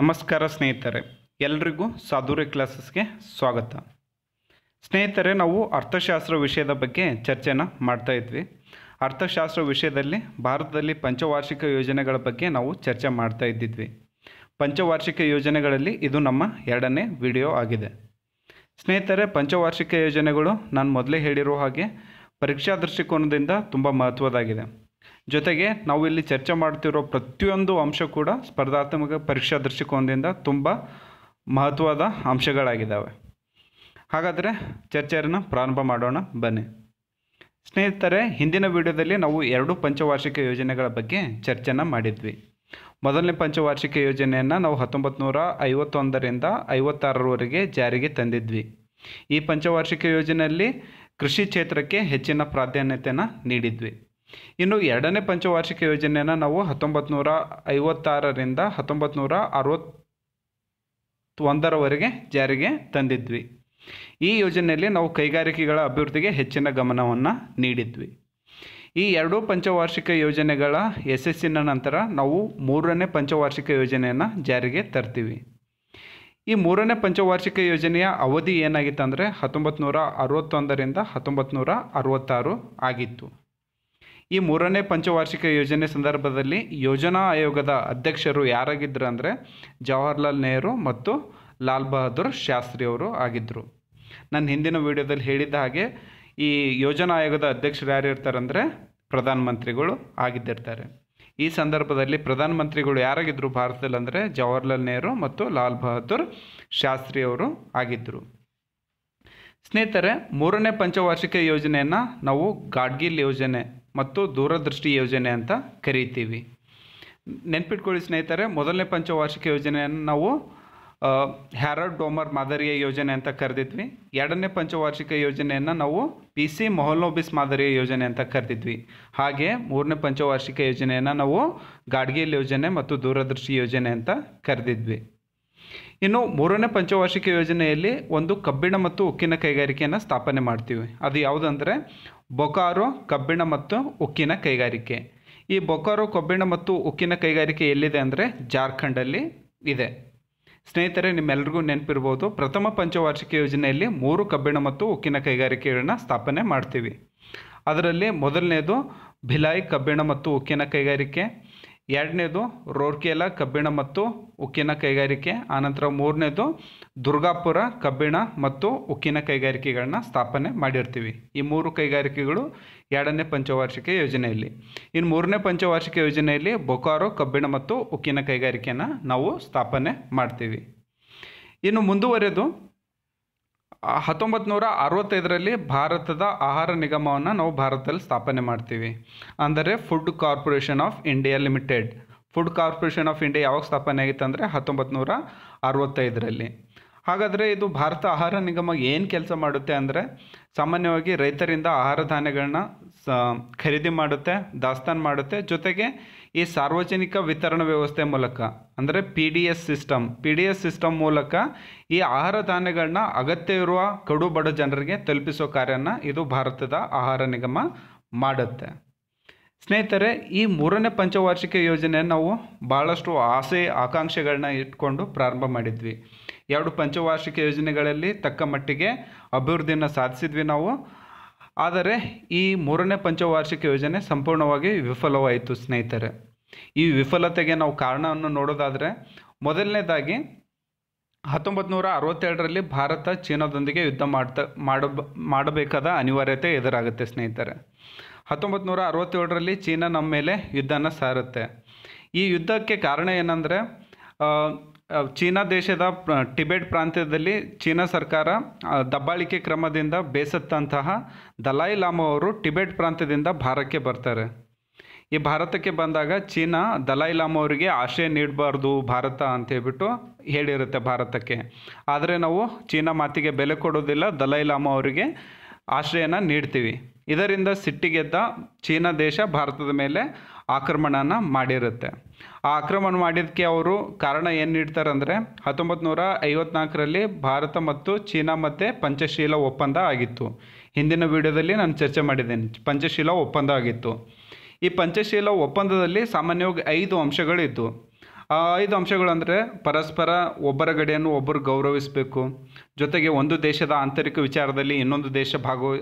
ನಮಸ್ಕಾರ ಸ್ನೇಹಿತರೆ ಎಲ್ರಿಗೂ ಸಾಧುರಿ ಕ್ಲಾಸಸ್ಗೆ ಸ್ವಾಗತ ಸ್ನೇಹಿತರೆ ನಾವು ಅರ್ಥಶಾಸ್ತ್ರ ವಿಷಯದ ಬಗ್ಗೆ ಚರ್ಚೆನ ಮಾಡ್ತಾ ಇದ್ವಿ ಅರ್ಥಶಾಸ್ತ್ರ ವಿಷಯದಲ್ಲಿ ಭಾರತದಲ್ಲಿ ಪಂಚವಾರ್ಷಿಕ ಯೋಜನೆಗಳ ಬಗ್ಗೆ ನಾವು ಚರ್ಚೆ ಮಾಡ್ತಾ ಇದ್ದಿದ್ವಿ ಪಂಚವಾರ್ಷಿಕ ಯೋಜನೆಗಳಲ್ಲಿ ಇದು ನಮ್ಮ ಎರಡನೇ ವಿಡಿಯೋ ಆಗಿದೆ ಸ್ನೇಹಿತರೆ ಪಂಚವಾರ್ಷಿಕ ಯೋಜನೆಗಳು ನಾನು ಮೊದಲೇ ಹೇಳಿರೋ ಹಾಗೆ ಪರೀಕ್ಷಾ ದೃಷ್ಟಿಕೋನದಿಂದ ತುಂಬ ಮಹತ್ವದಾಗಿದೆ ಜೊತೆಗೆ ನಾವು ಇಲ್ಲಿ ಚರ್ಚೆ ಮಾಡ್ತಿರೋ ಪ್ರತಿಯೊಂದು ಅಂಶ ಕೂಡ ಸ್ಪರ್ಧಾತ್ಮಕ ಪರೀಕ್ಷಾ ದೃಷ್ಟಿಕೋನದಿಂದ ತುಂಬ ಮಹತ್ವದ ಅಂಶಗಳಾಗಿದ್ದಾವೆ ಹಾಗಾದರೆ ಚರ್ಚೆಯನ್ನು ಪ್ರಾರಂಭ ಮಾಡೋಣ ಬನ್ನಿ ಸ್ನೇಹಿತರೆ ಹಿಂದಿನ ವಿಡಿಯೋದಲ್ಲಿ ನಾವು ಎರಡು ಪಂಚವಾರ್ಷಿಕ ಯೋಜನೆಗಳ ಬಗ್ಗೆ ಚರ್ಚೆನ ಮಾಡಿದ್ವಿ ಮೊದಲನೇ ಪಂಚವಾರ್ಷಿಕ ಯೋಜನೆಯನ್ನು ನಾವು ಹತ್ತೊಂಬತ್ತು ನೂರ ಐವತ್ತೊಂದರಿಂದ ಐವತ್ತಾರರವರೆಗೆ ಜಾರಿಗೆ ತಂದಿದ್ವಿ ಈ ಪಂಚವಾರ್ಷಿಕ ಯೋಜನೆಯಲ್ಲಿ ಕೃಷಿ ಕ್ಷೇತ್ರಕ್ಕೆ ಹೆಚ್ಚಿನ ಪ್ರಾಧಾನ್ಯತೆಯನ್ನು ನೀಡಿದ್ವಿ ಇನ್ನು ಎರಡನೇ ಪಂಚವಾರ್ಷಿಕ ಯೋಜನೆಯನ್ನು ನಾವು ಹತ್ತೊಂಬತ್ತು ನೂರ ಐವತ್ತಾರರಿಂದ ಹತ್ತೊಂಬತ್ತು ನೂರ ಒಂದರವರೆಗೆ ಜಾರಿಗೆ ತಂದಿದ್ವಿ ಈ ಯೋಜನೆಯಲ್ಲಿ ನಾವು ಕೈಗಾರಿಕೆಗಳ ಅಭಿವೃದ್ಧಿಗೆ ಹೆಚ್ಚಿನ ಗಮನವನ್ನು ನೀಡಿದ್ವಿ ಈ ಎರಡೂ ಪಂಚವಾರ್ಷಿಕ ಯೋಜನೆಗಳ ಯಶಸ್ಸಿನ ನಂತರ ನಾವು ಮೂರನೇ ಪಂಚವಾರ್ಷಿಕ ಯೋಜನೆಯನ್ನು ಜಾರಿಗೆ ತರ್ತೀವಿ ಈ ಮೂರನೇ ಪಂಚವಾರ್ಷಿಕ ಯೋಜನೆಯ ಅವಧಿ ಏನಾಗಿತ್ತು ಅಂದರೆ ಹತ್ತೊಂಬತ್ತು ನೂರ ಅರವತ್ತೊಂದರಿಂದ ಹತ್ತೊಂಬತ್ತು ನೂರ ಅರವತ್ತಾರು ಆಗಿತ್ತು ಈ ಮೂರನೇ ಪಂಚವಾರ್ಷಿಕ ಯೋಜನೆ ಸಂದರ್ಭದಲ್ಲಿ ಯೋಜನಾ ಆಯೋಗದ ಅಧ್ಯಕ್ಷರು ಯಾರಾಗಿದ್ದರು ಅಂದರೆ ಜವಾಹರ್ಲಾಲ್ ನೆಹರು ಮತ್ತು ಲಾಲ್ ಬಹದ್ದೂರ್ ಶಾಸ್ತ್ರಿ ಅವರು ಆಗಿದ್ದರು ನನ್ನ ಹಿಂದಿನ ವಿಡಿಯೋದಲ್ಲಿ ಹೇಳಿದ ಹಾಗೆ ಈ ಯೋಜನಾ ಆಯೋಗದ ಅಧ್ಯಕ್ಷರು ಯಾರು ಇರ್ತಾರೆ ಇರ್ತಾರಂದರೆ ಪ್ರಧಾನಮಂತ್ರಿಗಳು ಆಗಿದ್ದಿರ್ತಾರೆ ಈ ಸಂದರ್ಭದಲ್ಲಿ ಪ್ರಧಾನಮಂತ್ರಿಗಳು ಯಾರಾಗಿದ್ದರು ಭಾರತದಲ್ಲಿ ಅಂದರೆ ಜವಾಹರ್ಲಾಲ್ ನೆಹರು ಮತ್ತು ಲಾಲ್ ಬಹದ್ದೂರ್ ಶಾಸ್ತ್ರಿ ಅವರು ಆಗಿದ್ದರು ಸ್ನೇಹಿತರೆ ಮೂರನೇ ಪಂಚವಾರ್ಷಿಕ ಯೋಜನೆಯನ್ನು ನಾವು ಗಾಡ್ಗಿಲ್ ಯೋಜನೆ ಮತ್ತು ದೂರದೃಷ್ಟಿ ಯೋಜನೆ ಅಂತ ಕರೀತೀವಿ ನೆನ್ಪಿಟ್ಕೊಳ್ಳಿ ಸ್ನೇಹಿತರೆ ಮೊದಲನೇ ಪಂಚವಾರ್ಷಿಕ ಯೋಜನೆಯನ್ನು ನಾವು ಹ್ಯಾರಡ್ ಡೋಮರ್ ಮಾದರಿಯ ಯೋಜನೆ ಅಂತ ಕರೆದಿದ್ವಿ ಎರಡನೇ ಪಂಚವಾರ್ಷಿಕ ಯೋಜನೆಯನ್ನು ನಾವು ಪಿ ಸಿ ಮೊಹಲ್ನೋಬಿಸ್ ಮಾದರಿಯ ಯೋಜನೆ ಅಂತ ಕರೆದಿದ್ವಿ ಹಾಗೆ ಮೂರನೇ ಪಂಚವಾರ್ಷಿಕ ಯೋಜನೆಯನ್ನು ನಾವು ಗಾಡ್ಗೇಲ್ ಯೋಜನೆ ಮತ್ತು ದೂರದೃಷ್ಟಿ ಯೋಜನೆ ಅಂತ ಕರೆದಿದ್ವಿ ಇನ್ನು ಮೂರನೇ ಪಂಚವಾರ್ಷಿಕ ಯೋಜನೆಯಲ್ಲಿ ಒಂದು ಕಬ್ಬಿಣ ಮತ್ತು ಉಕ್ಕಿನ ಕೈಗಾರಿಕೆಯನ್ನು ಸ್ಥಾಪನೆ ಮಾಡ್ತೀವಿ ಅದು ಯಾವುದಂದರೆ ಬೊಕಾರೊ ಕಬ್ಬಿಣ ಮತ್ತು ಉಕ್ಕಿನ ಕೈಗಾರಿಕೆ ಈ ಬೊಕಾರೊ ಕಬ್ಬಿಣ ಮತ್ತು ಉಕ್ಕಿನ ಕೈಗಾರಿಕೆ ಎಲ್ಲಿದೆ ಅಂದರೆ ಜಾರ್ಖಂಡಲ್ಲಿ ಇದೆ ಸ್ನೇಹಿತರೆ ನಿಮ್ಮೆಲ್ಲರಿಗೂ ನೆನಪಿರ್ಬೋದು ಪ್ರಥಮ ಪಂಚವಾರ್ಷಿಕ ಯೋಜನೆಯಲ್ಲಿ ಮೂರು ಕಬ್ಬಿಣ ಮತ್ತು ಉಕ್ಕಿನ ಕೈಗಾರಿಕೆಗಳನ್ನ ಸ್ಥಾಪನೆ ಮಾಡ್ತೀವಿ ಅದರಲ್ಲಿ ಮೊದಲನೇದು ಭಿಲಾಯಿ ಕಬ್ಬಿಣ ಮತ್ತು ಉಕ್ಕಿನ ಕೈಗಾರಿಕೆ ಎರಡನೇದು ರೋರ್ಕೇಲಾ ಕಬ್ಬಿಣ ಮತ್ತು ಉಕ್ಕಿನ ಕೈಗಾರಿಕೆ ಆನಂತರ ಮೂರನೇದು ದುರ್ಗಾಪುರ ಕಬ್ಬಿಣ ಮತ್ತು ಉಕ್ಕಿನ ಕೈಗಾರಿಕೆಗಳನ್ನ ಸ್ಥಾಪನೆ ಮಾಡಿರ್ತೀವಿ ಈ ಮೂರು ಕೈಗಾರಿಕೆಗಳು ಎರಡನೇ ಪಂಚವಾರ್ಷಿಕ ಯೋಜನೆಯಲ್ಲಿ ಇನ್ನು ಮೂರನೇ ಪಂಚವಾರ್ಷಿಕ ಯೋಜನೆಯಲ್ಲಿ ಬೊಕಾರೋ ಕಬ್ಬಿಣ ಮತ್ತು ಉಕ್ಕಿನ ಕೈಗಾರಿಕೆಯನ್ನು ನಾವು ಸ್ಥಾಪನೆ ಮಾಡ್ತೀವಿ ಇನ್ನು ಮುಂದುವರೆದು ಹತ್ತೊಂಬತ್ತು ನೂರ ಅರವತ್ತೈದರಲ್ಲಿ ಭಾರತದ ಆಹಾರ ನಿಗಮವನ್ನು ನಾವು ಭಾರತದಲ್ಲಿ ಸ್ಥಾಪನೆ ಮಾಡ್ತೀವಿ ಅಂದರೆ food corporation of India limited food corporation of India ಯಾವಾಗ ಸ್ಥಾಪನೆ ಆಗಿತ್ತು ಅಂದರೆ ಹತ್ತೊಂಬತ್ತು ನೂರ ಅರವತ್ತೈದರಲ್ಲಿ ಹಾಗಾದರೆ ಇದು ಭಾರತ ಆಹಾರ ನಿಗಮ ಏನು ಕೆಲಸ ಮಾಡುತ್ತೆ ಅಂದರೆ ಸಾಮಾನ್ಯವಾಗಿ ರೈತರಿಂದ ಆಹಾರ ಧಾನ್ಯಗಳನ್ನ ಸ ಖರೀದಿ ಮಾಡುತ್ತೆ ದಾಸ್ತಾನು ಮಾಡುತ್ತೆ ಜೊತೆಗೆ ಈ ಸಾರ್ವಜನಿಕ ವಿತರಣಾ ವ್ಯವಸ್ಥೆ ಮೂಲಕ ಅಂದರೆ P D S system P D S system ಮೂಲಕ ಈ ಆಹಾರ ಧಾನ್ಯಗಳನ್ನ ಅಗತ್ಯ ಇರುವ ಕಡು ಬಡ ಜನರಿಗೆ ತಲುಪಿಸೋ ಕಾರ್ಯನ ಇದು ಭಾರತದ ಆಹಾರ ನಿಗಮ ಮಾಡುತ್ತೆ ಸ್ನೇಹಿತರೆ ಈ ಮೂರನೇ ಪಂಚವಾರ್ಷಿಕ ಯೋಜನೆಯನ್ನು ನಾವು ಭಾಳಷ್ಟು ಆಸೆ ಆಕಾಂಕ್ಷೆಗಳನ್ನ ಇಟ್ಕೊಂಡು ಪ್ರಾರಂಭ ಮಾಡಿದ್ವಿ ಎರಡು ಪಂಚವಾರ್ಷಿಕ ಯೋಜನೆಗಳಲ್ಲಿ ತಕ್ಕ ಮಟ್ಟಿಗೆ ಅಭಿವೃದ್ಧಿಯನ್ನು ಸಾಧಿಸಿದ್ವಿ ನಾವು ಆದರೆ ಈ ಮೂರನೇ ಪಂಚವಾರ್ಷಿಕ ಯೋಜನೆ ಸಂಪೂರ್ಣವಾಗಿ ವಿಫಲವಾಯಿತು ಸ್ನೇಹಿತರೆ ಈ ವಿಫಲತೆಗೆ ನಾವು ಕಾರಣವನ್ನು ನೋಡೋದಾದರೆ ಮೊದಲನೇದಾಗಿ ಹತ್ತೊಂಬತ್ತು ನೂರ ಅರವತ್ತೆರಡರಲ್ಲಿ ಭಾರತ ಚೀನಾದೊಂದಿಗೆ ಯುದ್ಧ ಮಾಡ್ತಾ ಮಾಡಬೇಕಾದ ಅನಿವಾರ್ಯತೆ ಎದುರಾಗುತ್ತೆ ಸ್ನೇಹಿತರೆ ಹತ್ತೊಂಬತ್ತು ನೂರ ಅರವತ್ತೇಳರಲ್ಲಿ ಚೀನಾ ನಮ್ಮ ಮೇಲೆ ಯುದ್ಧನ ಸಾರುತ್ತೆ ಈ ಯುದ್ಧಕ್ಕೆ ಕಾರಣ ಏನಂದರೆ ಚೀನಾ ದೇಶದ ಟಿಬೆಟ್ ಪ್ರಾಂತ್ಯದಲ್ಲಿ ಚೀನಾ ಸರ್ಕಾರ ದಬ್ಬಾಳಿಕೆ ಕ್ರಮದಿಂದ ಬೇಸತ್ತಂತಹ ದಲಾಯಿ ಲಾಮ ಅವರು ಟಿಬೆಟ್ ಪ್ರಾಂತ್ಯದಿಂದ ಭಾರತಕ್ಕೆ ಬರ್ತಾರೆ ಈ ಭಾರತಕ್ಕೆ ಬಂದಾಗ ಚೀನಾ ದಲಾಯಿ ಲಾಮ ಅವರಿಗೆ ಆಶ್ರಯ ನೀಡಬಾರ್ದು ಭಾರತ ಅಂತ ಹೇಳ್ಬಿಟ್ಟು ಹೇಳಿರುತ್ತೆ ಭಾರತಕ್ಕೆ ಆದರೆ ನಾವು ಚೀನಾ ಮಾತಿಗೆ ಬೆಲೆ ಕೊಡೋದಿಲ್ಲ ದಲಾಯಿ ಲಾಮಾ ಅವರಿಗೆ ಆಶ್ರಯನ ನೀಡ್ತೀವಿ ಇದರಿಂದ ಸಿಟ್ಟಿಗೆದ್ದ ಚೀನಾ ದೇಶ ಭಾರತದ ಮೇಲೆ ಆಕ್ರಮಣನ ಮಾಡಿರುತ್ತೆ ಆ ಆಕ್ರಮಣ ಮಾಡಿದ್ದಕ್ಕೆ ಅವರು ಕಾರಣ ಏನು ನೀಡ್ತಾರೆ ಅಂದರೆ ಹತ್ತೊಂಬತ್ತು ನೂರ ಐವತ್ನಾಲ್ಕರಲ್ಲಿ ಭಾರತ ಮತ್ತು ಚೀನಾ ಮತ್ತು ಪಂಚಶೀಲ ಒಪ್ಪಂದ ಆಗಿತ್ತು ಹಿಂದಿನ ವಿಡಿಯೋದಲ್ಲಿ ನಾನು ಚರ್ಚೆ ಮಾಡಿದ್ದೇನೆ ಪಂಚಶೀಲ ಒಪ್ಪಂದ ಆಗಿತ್ತು ಈ ಪಂಚಶೀಲ ಒಪ್ಪಂದದಲ್ಲಿ ಸಾಮಾನ್ಯವಾಗಿ ಐದು ಅಂಶಗಳಿತ್ತು ಐದು ಅಂಶಗಳಂದರೆ ಪರಸ್ಪರ ಒಬ್ಬರ ಗಡಿಯನ್ನು ಒಬ್ಬರು ಗೌರವಿಸಬೇಕು ಜೊತೆಗೆ ಒಂದು ದೇಶದ ಆಂತರಿಕ ವಿಚಾರದಲ್ಲಿ ಇನ್ನೊಂದು ದೇಶ ಭಾಗ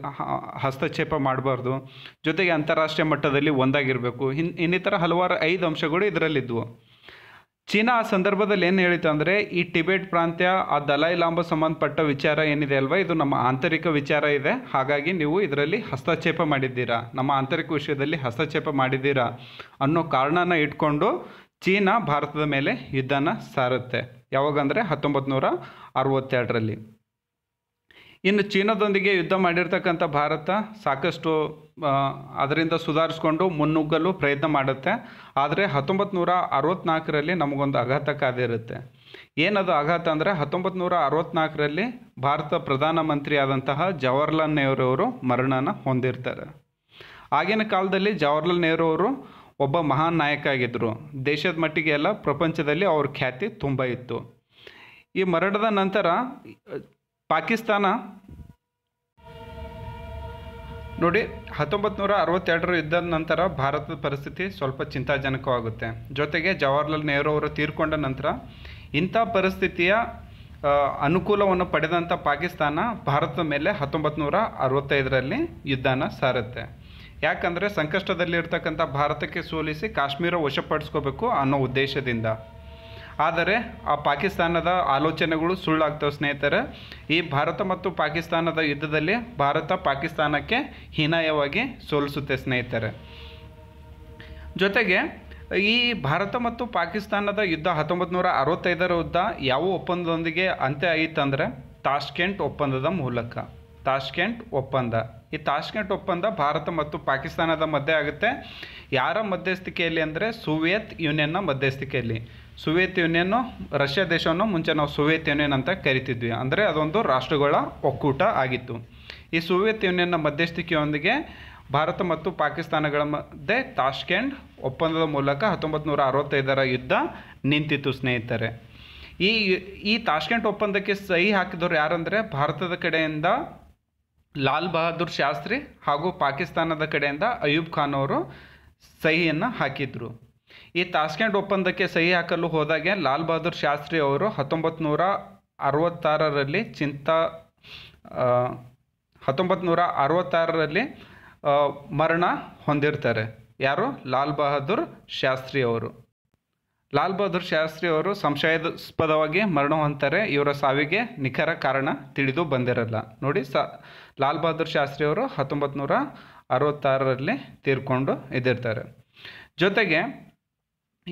ಹಸ್ತಕ್ಷೇಪ ಮಾಡಬಾರ್ದು ಜೊತೆಗೆ ಅಂತಾರಾಷ್ಟ್ರೀಯ ಮಟ್ಟದಲ್ಲಿ ಒಂದಾಗಿರಬೇಕು ಇನ್ ಇನ್ನಿತರ ಹಲವಾರು ಐದು ಅಂಶಗಳು ಇದರಲ್ಲಿದ್ದವು ಚೀನಾ ಆ ಸಂದರ್ಭದಲ್ಲಿ ಏನು ಹೇಳಿತು ಅಂದರೆ ಈ ಟಿಬೆಟ್ ಪ್ರಾಂತ್ಯ ಆ ದಲೈ ಲಾಂಬ ಸಂಬಂಧಪಟ್ಟ ವಿಚಾರ ಏನಿದೆ ಅಲ್ವಾ ಇದು ನಮ್ಮ ಆಂತರಿಕ ವಿಚಾರ ಇದೆ ಹಾಗಾಗಿ ನೀವು ಇದರಲ್ಲಿ ಹಸ್ತಕ್ಷೇಪ ಮಾಡಿದ್ದೀರಾ ನಮ್ಮ ಆಂತರಿಕ ವಿಷಯದಲ್ಲಿ ಹಸ್ತಕ್ಷೇಪ ಮಾಡಿದ್ದೀರಾ ಅನ್ನೋ ಕಾರಣನ ಇಟ್ಕೊಂಡು ಚೀನಾ ಭಾರತದ ಮೇಲೆ ಯುದ್ಧನ ಸಾರುತ್ತೆ ಯಾವಾಗಂದರೆ ಹತ್ತೊಂಬತ್ತು ನೂರ ಅರವತ್ತೆರಡರಲ್ಲಿ ಇನ್ನು ಚೀನಾದೊಂದಿಗೆ ಯುದ್ಧ ಮಾಡಿರ್ತಕ್ಕಂಥ ಭಾರತ ಸಾಕಷ್ಟು ಅದರಿಂದ ಸುಧಾರಿಸ್ಕೊಂಡು ಮುನ್ನುಗ್ಗಲು ಪ್ರಯತ್ನ ಮಾಡುತ್ತೆ ಆದರೆ ಹತ್ತೊಂಬತ್ತು ನೂರ ಅರವತ್ತ್ನಾಲ್ಕರಲ್ಲಿ ನಮಗೊಂದು ಆಘಾತ ಕಾದಿರುತ್ತೆ ಏನದು ಆಘಾತ ಅಂದರೆ ಹತ್ತೊಂಬತ್ತು ನೂರ ಅರವತ್ತ್ನಾಲ್ಕರಲ್ಲಿ ಭಾರತ ಪ್ರಧಾನಮಂತ್ರಿ ಆದಂತಹ ಜವಾಹರ್ಲಾಲ್ ನೆಹರು ಅವರು ಮರಣನ ಹೊಂದಿರ್ತಾರೆ ಆಗಿನ ಕಾಲದಲ್ಲಿ ಜವಹರ್ಲಾಲ್ ನೆಹರು ಅವರು ಒಬ್ಬ ಮಹಾನ್ ನಾಯಕ ಆಗಿದ್ದರು ದೇಶದ ಮಟ್ಟಿಗೆ ಎಲ್ಲ ಪ್ರಪಂಚದಲ್ಲಿ ಅವ್ರ ಖ್ಯಾತಿ ತುಂಬ ಇತ್ತು ಈ ಮರಣದ ನಂತರ ಪಾಕಿಸ್ತಾನ ನೋಡಿ ಹತ್ತೊಂಬತ್ತು ನೂರ ಅರವತ್ತೆರಡರ ಯುದ್ಧದ ನಂತರ ಭಾರತದ ಪರಿಸ್ಥಿತಿ ಸ್ವಲ್ಪ ಚಿಂತಾಜನಕವಾಗುತ್ತೆ ಜೊತೆಗೆ ಜವಾಹರ್ಲಾಲ್ ನೆಹರು ಅವರು ತೀರ್ಕೊಂಡ ನಂತರ ಇಂಥ ಪರಿಸ್ಥಿತಿಯ ಅನುಕೂಲವನ್ನು ಪಡೆದಂಥ ಪಾಕಿಸ್ತಾನ ಭಾರತದ ಮೇಲೆ ಹತ್ತೊಂಬತ್ತು ನೂರ ಅರವತ್ತೈದರಲ್ಲಿ ಯುದ್ಧನ ಸಾರುತ್ತೆ ಯಾಕಂದರೆ ಸಂಕಷ್ಟದಲ್ಲಿರ್ತಕ್ಕಂಥ ಭಾರತಕ್ಕೆ ಸೋಲಿಸಿ ಕಾಶ್ಮೀರ ವಶಪಡಿಸ್ಕೋಬೇಕು ಅನ್ನೋ ಉದ್ದೇಶದಿಂದ ಆದರೆ ಆ ಪಾಕಿಸ್ತಾನದ ಆಲೋಚನೆಗಳು ಸುಳ್ಳಾಗ್ತವೆ ಸ್ನೇಹಿತರೆ ಈ ಭಾರತ ಮತ್ತು ಪಾಕಿಸ್ತಾನದ ಯುದ್ಧದಲ್ಲಿ ಭಾರತ ಪಾಕಿಸ್ತಾನಕ್ಕೆ ಹೀನಾಯವಾಗಿ ಸೋಲಿಸುತ್ತೆ ಸ್ನೇಹಿತರೆ ಜೊತೆಗೆ ಈ ಭಾರತ ಮತ್ತು ಪಾಕಿಸ್ತಾನದ ಯುದ್ಧ ಹತ್ತೊಂಬತ್ತು ನೂರ ಅರವತ್ತೈದರ ಯುದ್ಧ ಯಾವ ಒಪ್ಪಂದದೊಂದಿಗೆ ಅಂತ್ಯ ಆಯಿತಂದರೆ ತಾಷ್ಕೆಂಟ್ ಒಪ್ಪಂದದ ಮೂಲಕ ತಾಷ್ಕೆಂಟ್ ಒಪ್ಪಂದ ಈ ತಾಷ್ಕೆಂಟ್ ಒಪ್ಪಂದ ಭಾರತ ಮತ್ತು ಪಾಕಿಸ್ತಾನದ ಮಧ್ಯೆ ಆಗುತ್ತೆ ಯಾರ ಮಧ್ಯಸ್ಥಿಕೆಯಲ್ಲಿ ಅಂದರೆ ಸೋವಿಯತ್ ಯೂನಿಯನ್ನ ಮಧ್ಯಸ್ಥಿಕೆಯಲ್ಲಿ ಸೋವಿಯತ್ ಯೂನಿಯನ್ನು ರಷ್ಯಾ ದೇಶವನ್ನು ಮುಂಚೆ ನಾವು ಸೋವಿಯತ್ ಯೂನಿಯನ್ ಅಂತ ಕರಿತಿದ್ವಿ ಅಂದರೆ ಅದೊಂದು ರಾಷ್ಟ್ರಗಳ ಒಕ್ಕೂಟ ಆಗಿತ್ತು ಈ ಸೋವಿಯತ್ ಯೂನಿಯನ್ನ ಮಧ್ಯಸ್ಥಿಕೆಯೊಂದಿಗೆ ಭಾರತ ಮತ್ತು ಪಾಕಿಸ್ತಾನಗಳ ಮಧ್ಯೆ ತಾಷ್ಕೆಂಡ್ ಒಪ್ಪಂದದ ಮೂಲಕ ಹತ್ತೊಂಬತ್ತು ನೂರ ಅರವತ್ತೈದರ ಯುದ್ಧ ನಿಂತಿತ್ತು ಸ್ನೇಹಿತರೆ ಈ ಈ ತಾಷ್ಕೆಂಟ್ ಒಪ್ಪಂದಕ್ಕೆ ಸಹಿ ಹಾಕಿದವರು ಯಾರಂದರೆ ಭಾರತದ ಕಡೆಯಿಂದ ಲಾಲ್ ಬಹದ್ದೂರ್ ಶಾಸ್ತ್ರಿ ಹಾಗೂ ಪಾಕಿಸ್ತಾನದ ಕಡೆಯಿಂದ ಅಯೂಬ್ ಖಾನ್ ಅವರು ಸಹಿಯನ್ನು ಹಾಕಿದರು ಈ ತಾಸ್ಕೆಂಡ್ ಒಪ್ಪಂದಕ್ಕೆ ಸಹಿ ಹಾಕಲು ಹೋದಾಗೆ ಲಾಲ್ ಬಹದ್ದೂರ್ ಶಾಸ್ತ್ರಿ ಅವರು ಹತ್ತೊಂಬತ್ತು ನೂರ ಅರವತ್ತಾರರಲ್ಲಿ ಚಿಂತ ಹತ್ತೊಂಬತ್ತು ನೂರ ಅರವತ್ತಾರರಲ್ಲಿ ಮರಣ ಹೊಂದಿರ್ತಾರೆ ಯಾರು ಲಾಲ್ ಬಹದ್ದೂರ್ ಶಾಸ್ತ್ರಿ ಅವರು ಲಾಲ್ ಬಹದ್ದೂರ್ ಶಾಸ್ತ್ರಿ ಅವರು ಸಂಶಯಾಸ್ಪದವಾಗಿ ಮರಣ ಹೊಂತಾರೆ ಇವರ ಸಾವಿಗೆ ನಿಖರ ಕಾರಣ ತಿಳಿದು ಬಂದಿರಲ್ಲ ನೋಡಿ ಸ ಲಾಲ್ ಬಹದ್ದೂರ್ ಶಾಸ್ತ್ರಿ ಅವರು ಹತ್ತೊಂಬತ್ತು ನೂರ ಅರವತ್ತಾರರಲ್ಲಿ ತೀರ್ಕೊಂಡು ಇದ್ದಿರ್ತಾರೆ ಜೊತೆಗೆ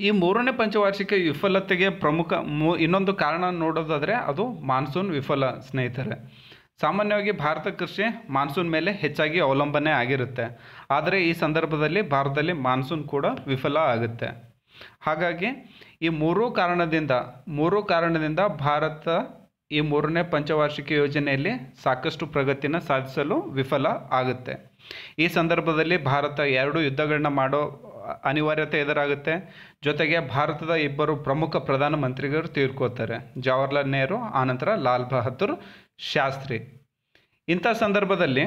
ಈ ಮೂರನೇ ಪಂಚವಾರ್ಷಿಕ ವಿಫಲತೆಗೆ ಪ್ರಮುಖ ಇನ್ನೊಂದು ಕಾರಣ ನೋಡೋದಾದರೆ ಅದು ಮಾನ್ಸೂನ್ ವಿಫಲ ಸ್ನೇಹಿತರೆ ಸಾಮಾನ್ಯವಾಗಿ ಭಾರತ ಕೃಷಿ ಮಾನ್ಸೂನ್ ಮೇಲೆ ಹೆಚ್ಚಾಗಿ ಅವಲಂಬನೆ ಆಗಿರುತ್ತೆ ಆದರೆ ಈ ಸಂದರ್ಭದಲ್ಲಿ ಭಾರತದಲ್ಲಿ ಮಾನ್ಸೂನ್ ಕೂಡ ವಿಫಲ ಆಗುತ್ತೆ ಹಾಗಾಗಿ ಈ ಮೂರೂ ಕಾರಣದಿಂದ ಮೂರೂ ಕಾರಣದಿಂದ ಭಾರತ ಈ ಮೂರನೇ ಪಂಚವಾರ್ಷಿಕ ಯೋಜನೆಯಲ್ಲಿ ಸಾಕಷ್ಟು ಪ್ರಗತಿನ ಸಾಧಿಸಲು ವಿಫಲ ಆಗುತ್ತೆ ಈ ಸಂದರ್ಭದಲ್ಲಿ ಭಾರತ ಎರಡು ಯುದ್ಧಗಳನ್ನ ಮಾಡೋ ಅನಿವಾರ್ಯತೆ ಎದುರಾಗುತ್ತೆ ಜೊತೆಗೆ ಭಾರತದ ಇಬ್ಬರು ಪ್ರಮುಖ ಪ್ರಧಾನಮಂತ್ರಿಗಳು ತೀರ್ಕೋತಾರೆ ಜವಾಹರ್ಲಾಲ್ ನೆಹರು ಆನಂತರ ಲಾಲ್ ಬಹದ್ದೂರ್ ಶಾಸ್ತ್ರಿ ಇಂಥ ಸಂದರ್ಭದಲ್ಲಿ